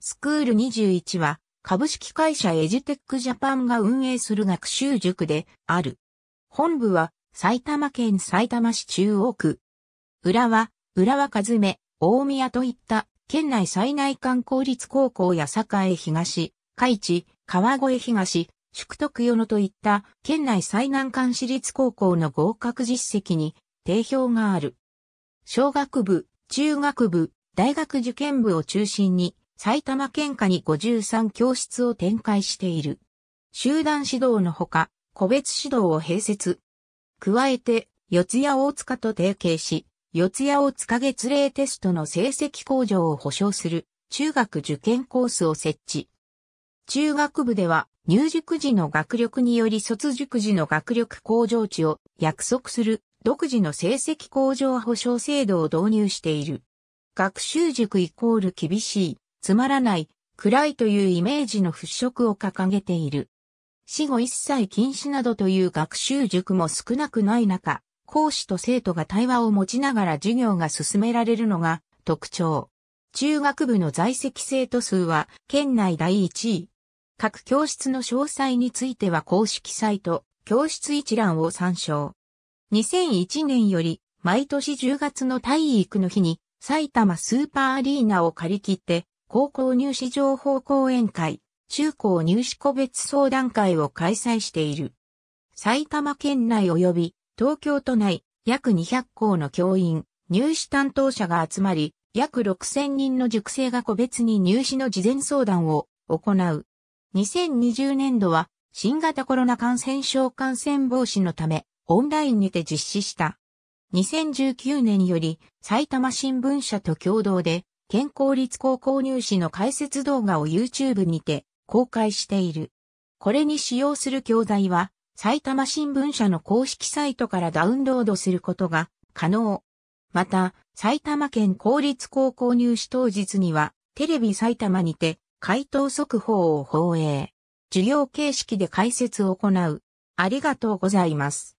スクール21は株式会社エジュテックジャパンが運営する学習塾である。本部は埼玉県埼玉市中央区。浦和、浦和和め、大宮といった県内最内環公立高校や栄東、海地、川越東、宿徳与野といった県内最難関私立高校の合格実績に定評がある。小学部、中学部、大学受験部を中心に埼玉県下に53教室を展開している。集団指導のほか、個別指導を併設。加えて、四谷大塚と提携し、四谷大塚月例テストの成績向上を保障する中学受験コースを設置。中学部では入塾時の学力により卒塾時の学力向上値を約束する独自の成績向上保障制度を導入している。学習塾イコール厳しいつまらない、暗いというイメージの払拭を掲げている。死後一切禁止などという学習塾も少なくない中、講師と生徒が対話を持ちながら授業が進められるのが特徴。中学部の在籍生徒数は県内第1位。各教室の詳細については公式サイト、教室一覧を参照。2001年より毎年10月の体育の日に埼玉スーパーアリーナを借り切って高校入試情報講演会、中高入試個別相談会を開催している。埼玉県内及び東京都内約200校の教員、入試担当者が集まり、約6000人の塾生が個別に入試の事前相談を行う。2020年度は新型コロナ感染症感染防止のためオンラインにて実施した。2019年より埼玉新聞社と共同で健康立高校入試の解説動画を YouTube にて公開している。これに使用する教材は、埼玉新聞社の公式サイトからダウンロードすることが可能。また、埼玉県公立高校入試当日には、テレビ埼玉にて、回答速報を放映。授業形式で解説を行う。ありがとうございます。